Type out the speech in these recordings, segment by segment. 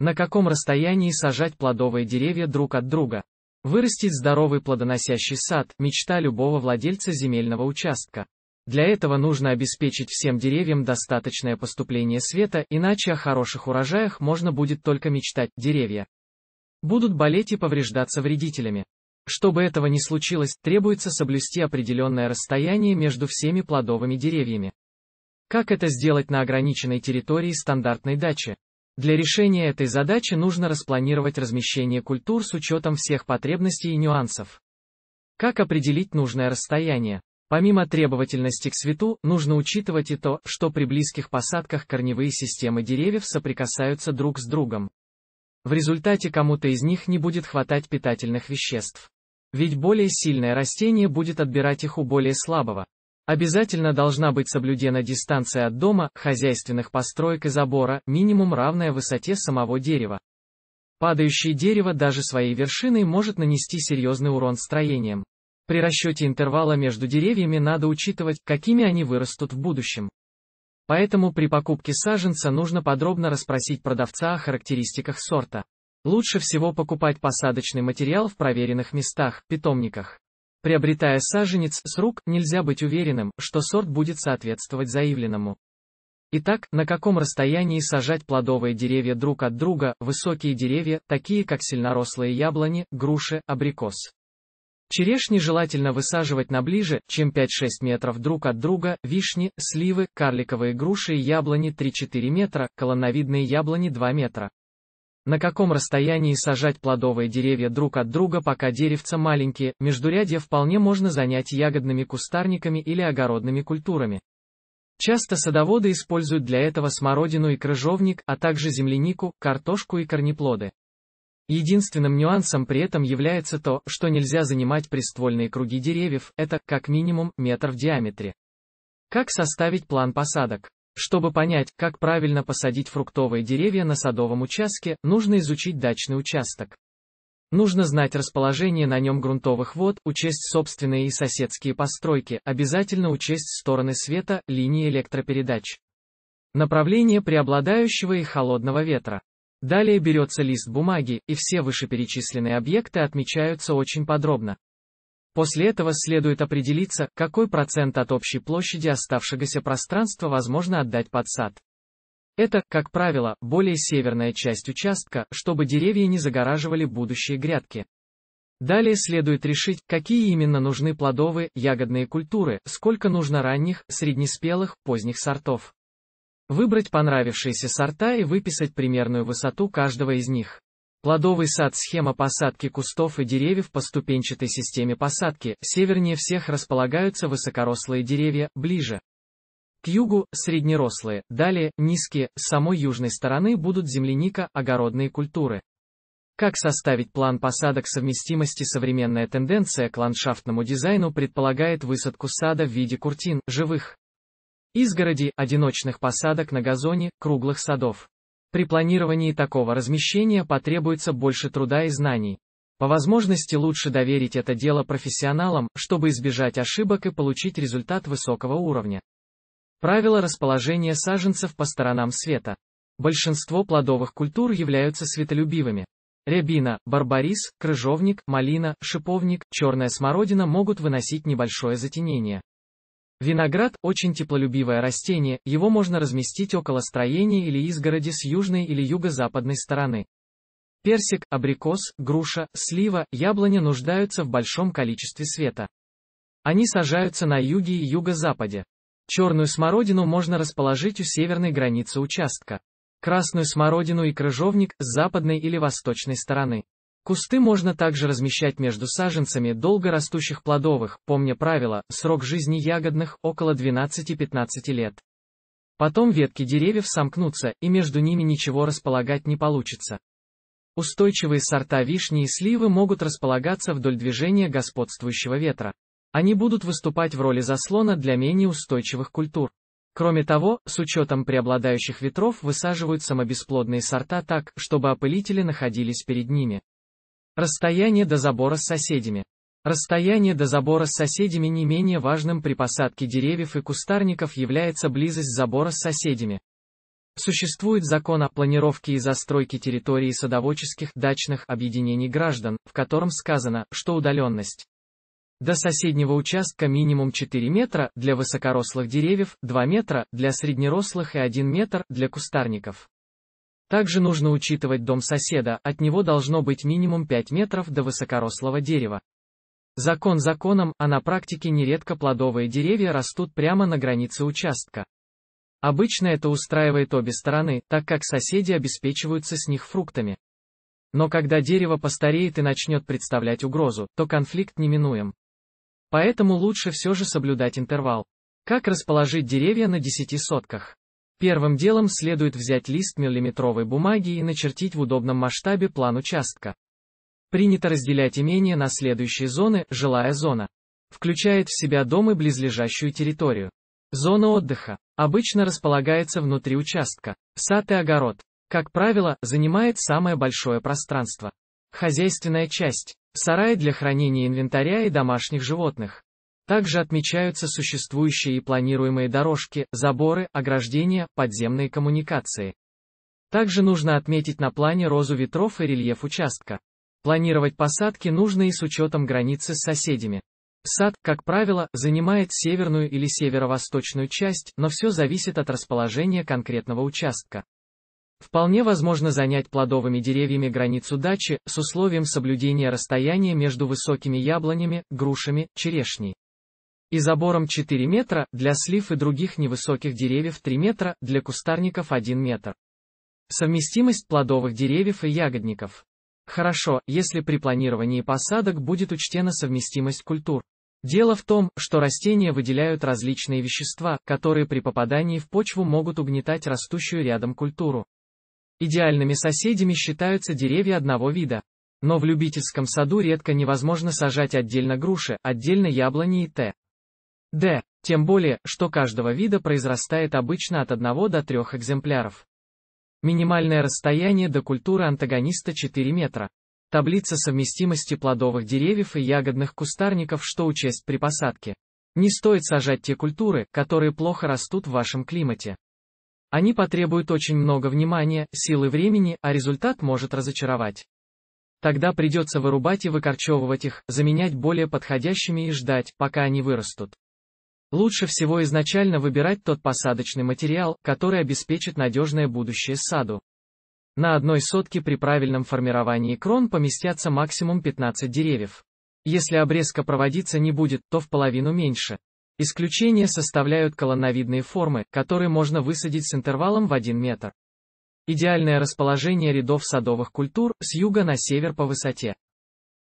На каком расстоянии сажать плодовые деревья друг от друга? Вырастить здоровый плодоносящий сад – мечта любого владельца земельного участка. Для этого нужно обеспечить всем деревьям достаточное поступление света, иначе о хороших урожаях можно будет только мечтать, деревья будут болеть и повреждаться вредителями. Чтобы этого не случилось, требуется соблюсти определенное расстояние между всеми плодовыми деревьями. Как это сделать на ограниченной территории стандартной дачи? Для решения этой задачи нужно распланировать размещение культур с учетом всех потребностей и нюансов. Как определить нужное расстояние? Помимо требовательности к свету, нужно учитывать и то, что при близких посадках корневые системы деревьев соприкасаются друг с другом. В результате кому-то из них не будет хватать питательных веществ. Ведь более сильное растение будет отбирать их у более слабого. Обязательно должна быть соблюдена дистанция от дома, хозяйственных построек и забора, минимум равная высоте самого дерева. Падающее дерево даже своей вершиной может нанести серьезный урон строениям. При расчете интервала между деревьями надо учитывать, какими они вырастут в будущем. Поэтому при покупке саженца нужно подробно расспросить продавца о характеристиках сорта. Лучше всего покупать посадочный материал в проверенных местах, питомниках. Приобретая саженец с рук, нельзя быть уверенным, что сорт будет соответствовать заявленному. Итак, на каком расстоянии сажать плодовые деревья друг от друга, высокие деревья, такие как сильнорослые яблони, груши, абрикос. Черешни желательно высаживать на ближе, чем 5-6 метров друг от друга, вишни, сливы, карликовые груши и яблони 3-4 метра, колонновидные яблони 2 метра. На каком расстоянии сажать плодовые деревья друг от друга, пока деревца маленькие, междурядья вполне можно занять ягодными кустарниками или огородными культурами. Часто садоводы используют для этого смородину и крыжовник, а также землянику, картошку и корнеплоды. Единственным нюансом при этом является то, что нельзя занимать приствольные круги деревьев, это, как минимум, метр в диаметре. Как составить план посадок? Чтобы понять, как правильно посадить фруктовые деревья на садовом участке, нужно изучить дачный участок. Нужно знать расположение на нем грунтовых вод, учесть собственные и соседские постройки, обязательно учесть стороны света, линии электропередач. Направление преобладающего и холодного ветра. Далее берется лист бумаги, и все вышеперечисленные объекты отмечаются очень подробно. После этого следует определиться, какой процент от общей площади оставшегося пространства возможно отдать под сад. Это, как правило, более северная часть участка, чтобы деревья не загораживали будущие грядки. Далее следует решить, какие именно нужны плодовые, ягодные культуры, сколько нужно ранних, среднеспелых, поздних сортов. Выбрать понравившиеся сорта и выписать примерную высоту каждого из них. Плодовый сад – схема посадки кустов и деревьев по ступенчатой системе посадки, севернее всех располагаются высокорослые деревья, ближе. К югу – среднерослые, далее – низкие, с самой южной стороны будут земляника, огородные культуры. Как составить план посадок совместимости Современная тенденция к ландшафтному дизайну предполагает высадку сада в виде куртин, живых. Изгороди, одиночных посадок на газоне, круглых садов. При планировании такого размещения потребуется больше труда и знаний. По возможности лучше доверить это дело профессионалам, чтобы избежать ошибок и получить результат высокого уровня. Правило расположения саженцев по сторонам света. Большинство плодовых культур являются светолюбивыми. Рябина, барбарис, крыжовник, малина, шиповник, черная смородина могут выносить небольшое затенение. Виноград – очень теплолюбивое растение, его можно разместить около строения или изгороди с южной или юго-западной стороны. Персик, абрикос, груша, слива, яблони нуждаются в большом количестве света. Они сажаются на юге и юго-западе. Черную смородину можно расположить у северной границы участка. Красную смородину и крыжовник – с западной или восточной стороны. Кусты можно также размещать между саженцами долго растущих плодовых, помня правило, срок жизни ягодных – около 12-15 лет. Потом ветки деревьев сомкнутся, и между ними ничего располагать не получится. Устойчивые сорта вишни и сливы могут располагаться вдоль движения господствующего ветра. Они будут выступать в роли заслона для менее устойчивых культур. Кроме того, с учетом преобладающих ветров высаживают самобесплодные сорта так, чтобы опылители находились перед ними. Расстояние до забора с соседями. Расстояние до забора с соседями не менее важным при посадке деревьев и кустарников является близость забора с соседями. Существует закон о планировке и застройке территории садоводческих дачных объединений граждан, в котором сказано, что удаленность до соседнего участка минимум 4 метра для высокорослых деревьев, 2 метра для среднерослых и 1 метр для кустарников. Также нужно учитывать дом соседа, от него должно быть минимум 5 метров до высокорослого дерева. Закон законом, а на практике нередко плодовые деревья растут прямо на границе участка. Обычно это устраивает обе стороны, так как соседи обеспечиваются с них фруктами. Но когда дерево постареет и начнет представлять угрозу, то конфликт неминуем. Поэтому лучше все же соблюдать интервал. Как расположить деревья на 10 сотках? Первым делом следует взять лист миллиметровой бумаги и начертить в удобном масштабе план участка. Принято разделять имение на следующие зоны, жилая зона. Включает в себя дом и близлежащую территорию. Зона отдыха. Обычно располагается внутри участка. Сад и огород. Как правило, занимает самое большое пространство. Хозяйственная часть. Сарай для хранения инвентаря и домашних животных. Также отмечаются существующие и планируемые дорожки, заборы, ограждения, подземные коммуникации. Также нужно отметить на плане розу ветров и рельеф участка. Планировать посадки нужно и с учетом границы с соседями. Сад, как правило, занимает северную или северо-восточную часть, но все зависит от расположения конкретного участка. Вполне возможно занять плодовыми деревьями границу дачи, с условием соблюдения расстояния между высокими яблонями, грушами, черешней и забором 4 метра, для слив и других невысоких деревьев 3 метра, для кустарников 1 метр. Совместимость плодовых деревьев и ягодников. Хорошо, если при планировании посадок будет учтена совместимость культур. Дело в том, что растения выделяют различные вещества, которые при попадании в почву могут угнетать растущую рядом культуру. Идеальными соседями считаются деревья одного вида. Но в любительском саду редко невозможно сажать отдельно груши, отдельно яблони и т. Д. Тем более, что каждого вида произрастает обычно от 1 до 3 экземпляров. Минимальное расстояние до культуры антагониста 4 метра. Таблица совместимости плодовых деревьев и ягодных кустарников, что учесть при посадке. Не стоит сажать те культуры, которые плохо растут в вашем климате. Они потребуют очень много внимания, силы времени, а результат может разочаровать. Тогда придется вырубать и выкорчевывать их, заменять более подходящими и ждать, пока они вырастут. Лучше всего изначально выбирать тот посадочный материал, который обеспечит надежное будущее саду. На одной сотке при правильном формировании крон поместятся максимум 15 деревьев. Если обрезка проводиться не будет, то в половину меньше. Исключение составляют колонновидные формы, которые можно высадить с интервалом в 1 метр. Идеальное расположение рядов садовых культур с юга на север по высоте.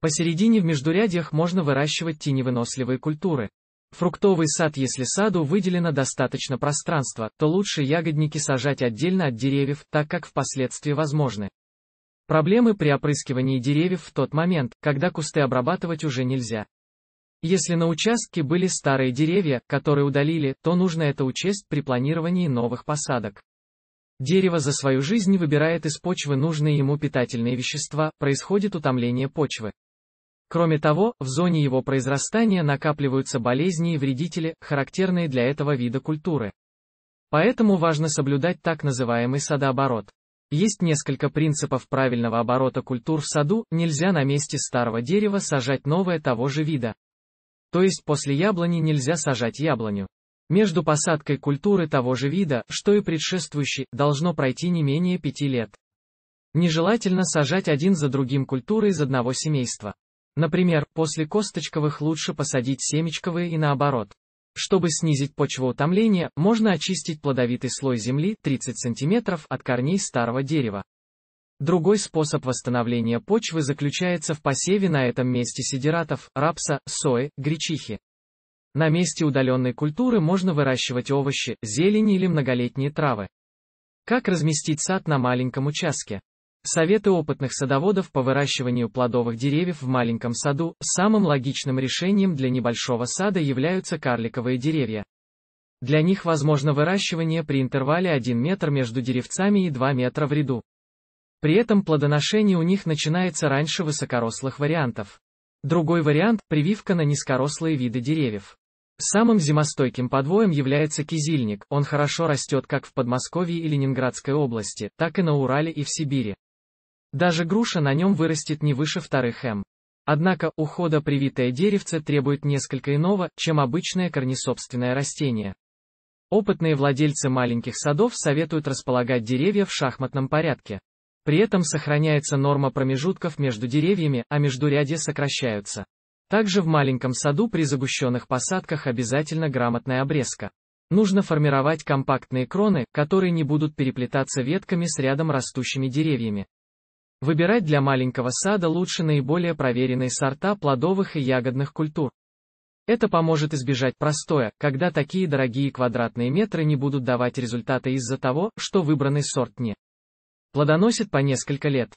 Посередине в междурядьях можно выращивать теневыносливые культуры. Фруктовый сад Если саду выделено достаточно пространства, то лучше ягодники сажать отдельно от деревьев, так как впоследствии возможны проблемы при опрыскивании деревьев в тот момент, когда кусты обрабатывать уже нельзя. Если на участке были старые деревья, которые удалили, то нужно это учесть при планировании новых посадок. Дерево за свою жизнь выбирает из почвы нужные ему питательные вещества, происходит утомление почвы. Кроме того, в зоне его произрастания накапливаются болезни и вредители, характерные для этого вида культуры. Поэтому важно соблюдать так называемый садооборот. Есть несколько принципов правильного оборота культур в саду, нельзя на месте старого дерева сажать новое того же вида. То есть после яблони нельзя сажать яблоню. Между посадкой культуры того же вида, что и предшествующей, должно пройти не менее пяти лет. Нежелательно сажать один за другим культуры из одного семейства. Например, после косточковых лучше посадить семечковые и наоборот. Чтобы снизить почвоутомление, можно очистить плодовитый слой земли 30 см от корней старого дерева. Другой способ восстановления почвы заключается в посеве на этом месте сидератов, рапса, сои, гречихи. На месте удаленной культуры можно выращивать овощи, зелень или многолетние травы. Как разместить сад на маленьком участке? Советы опытных садоводов по выращиванию плодовых деревьев в маленьком саду, самым логичным решением для небольшого сада являются карликовые деревья. Для них возможно выращивание при интервале 1 метр между деревцами и 2 метра в ряду. При этом плодоношение у них начинается раньше высокорослых вариантов. Другой вариант – прививка на низкорослые виды деревьев. Самым зимостойким подвоем является кизильник, он хорошо растет как в Подмосковье и Ленинградской области, так и на Урале и в Сибири. Даже груша на нем вырастет не выше вторых М. Однако, ухода привитое деревце требует несколько иного, чем обычное корнесобственное растение. Опытные владельцы маленьких садов советуют располагать деревья в шахматном порядке. При этом сохраняется норма промежутков между деревьями, а междурядья сокращаются. Также в маленьком саду при загущенных посадках обязательно грамотная обрезка. Нужно формировать компактные кроны, которые не будут переплетаться ветками с рядом растущими деревьями. Выбирать для маленького сада лучше наиболее проверенные сорта плодовых и ягодных культур. Это поможет избежать простоя, когда такие дорогие квадратные метры не будут давать результата из-за того, что выбранный сорт не плодоносит по несколько лет.